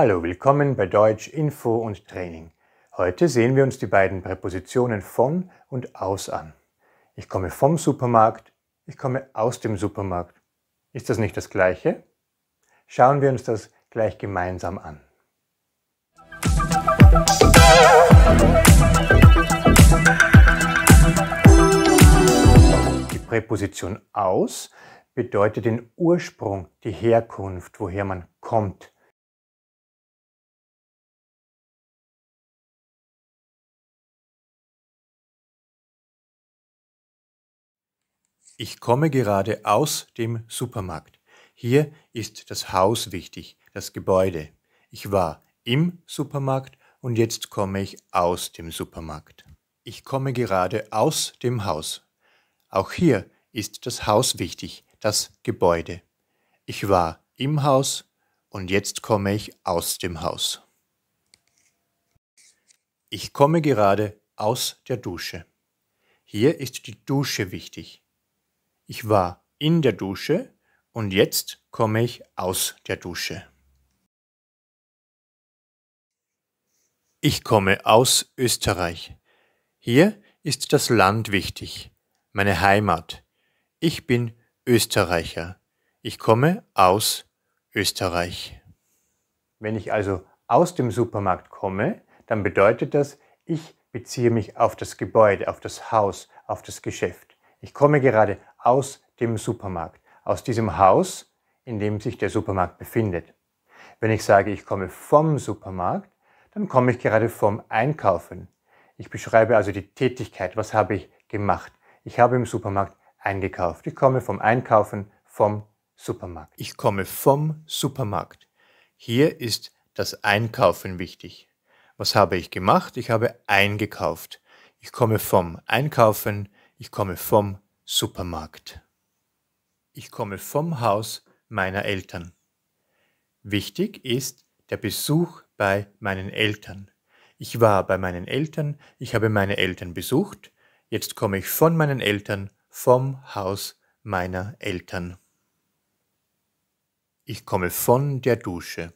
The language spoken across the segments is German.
Hallo, willkommen bei Deutsch Info und Training. Heute sehen wir uns die beiden Präpositionen von und aus an. Ich komme vom Supermarkt, ich komme aus dem Supermarkt. Ist das nicht das Gleiche? Schauen wir uns das gleich gemeinsam an. Die Präposition aus bedeutet den Ursprung, die Herkunft, woher man kommt. Ich komme gerade aus dem Supermarkt. Hier ist das Haus wichtig, das Gebäude. Ich war im Supermarkt und jetzt komme ich aus dem Supermarkt. Ich komme gerade aus dem Haus. Auch hier ist das Haus wichtig, das Gebäude. Ich war im Haus und jetzt komme ich aus dem Haus. Ich komme gerade aus der Dusche. Hier ist die Dusche wichtig. Ich war in der Dusche und jetzt komme ich aus der Dusche. Ich komme aus Österreich. Hier ist das Land wichtig, meine Heimat. Ich bin Österreicher. Ich komme aus Österreich. Wenn ich also aus dem Supermarkt komme, dann bedeutet das, ich beziehe mich auf das Gebäude, auf das Haus, auf das Geschäft. Ich komme gerade aus dem Supermarkt, aus diesem Haus, in dem sich der Supermarkt befindet. Wenn ich sage, ich komme vom Supermarkt, dann komme ich gerade vom Einkaufen. Ich beschreibe also die Tätigkeit, was habe ich gemacht. Ich habe im Supermarkt eingekauft. Ich komme vom Einkaufen vom Supermarkt. Ich komme vom Supermarkt. Hier ist das Einkaufen wichtig. Was habe ich gemacht? Ich habe eingekauft. Ich komme vom Einkaufen ich komme vom Supermarkt. Ich komme vom Haus meiner Eltern. Wichtig ist der Besuch bei meinen Eltern. Ich war bei meinen Eltern, ich habe meine Eltern besucht, jetzt komme ich von meinen Eltern, vom Haus meiner Eltern. Ich komme von der Dusche.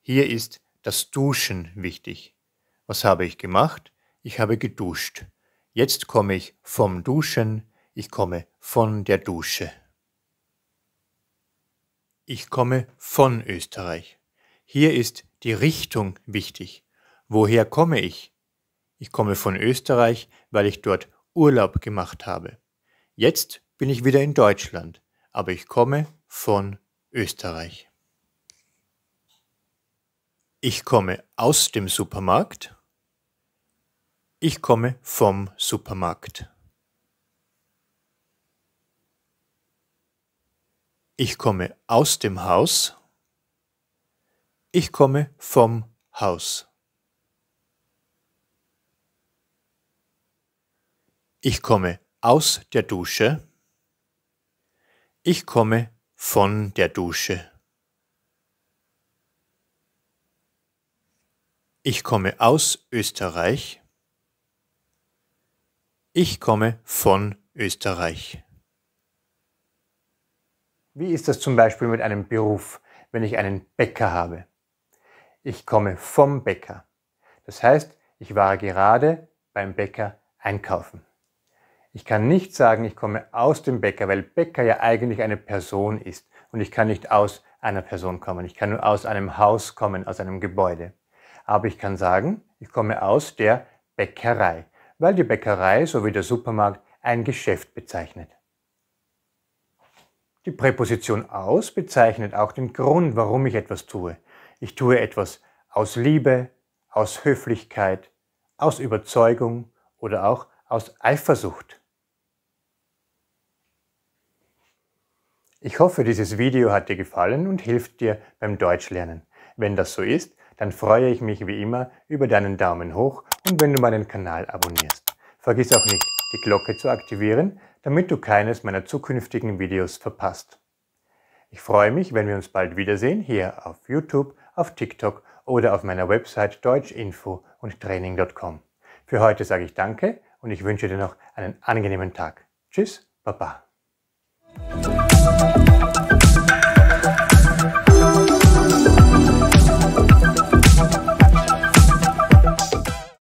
Hier ist das Duschen wichtig. Was habe ich gemacht? Ich habe geduscht. Jetzt komme ich vom Duschen, ich komme von der Dusche. Ich komme von Österreich. Hier ist die Richtung wichtig. Woher komme ich? Ich komme von Österreich, weil ich dort Urlaub gemacht habe. Jetzt bin ich wieder in Deutschland, aber ich komme von Österreich. Ich komme aus dem Supermarkt. Ich komme vom Supermarkt. Ich komme aus dem Haus. Ich komme vom Haus. Ich komme aus der Dusche. Ich komme von der Dusche. Ich komme aus Österreich. Ich komme von Österreich. Wie ist das zum Beispiel mit einem Beruf, wenn ich einen Bäcker habe? Ich komme vom Bäcker. Das heißt, ich war gerade beim Bäcker einkaufen. Ich kann nicht sagen, ich komme aus dem Bäcker, weil Bäcker ja eigentlich eine Person ist. Und ich kann nicht aus einer Person kommen. Ich kann nur aus einem Haus kommen, aus einem Gebäude. Aber ich kann sagen, ich komme aus der Bäckerei weil die Bäckerei sowie der Supermarkt ein Geschäft bezeichnet. Die Präposition aus bezeichnet auch den Grund, warum ich etwas tue. Ich tue etwas aus Liebe, aus Höflichkeit, aus Überzeugung oder auch aus Eifersucht. Ich hoffe, dieses Video hat dir gefallen und hilft dir beim Deutschlernen. Wenn das so ist, dann freue ich mich wie immer über deinen Daumen hoch und wenn du meinen Kanal abonnierst. Vergiss auch nicht, die Glocke zu aktivieren, damit du keines meiner zukünftigen Videos verpasst. Ich freue mich, wenn wir uns bald wiedersehen, hier auf YouTube, auf TikTok oder auf meiner Website deutschinfo und training.com. Für heute sage ich Danke und ich wünsche dir noch einen angenehmen Tag. Tschüss, Baba.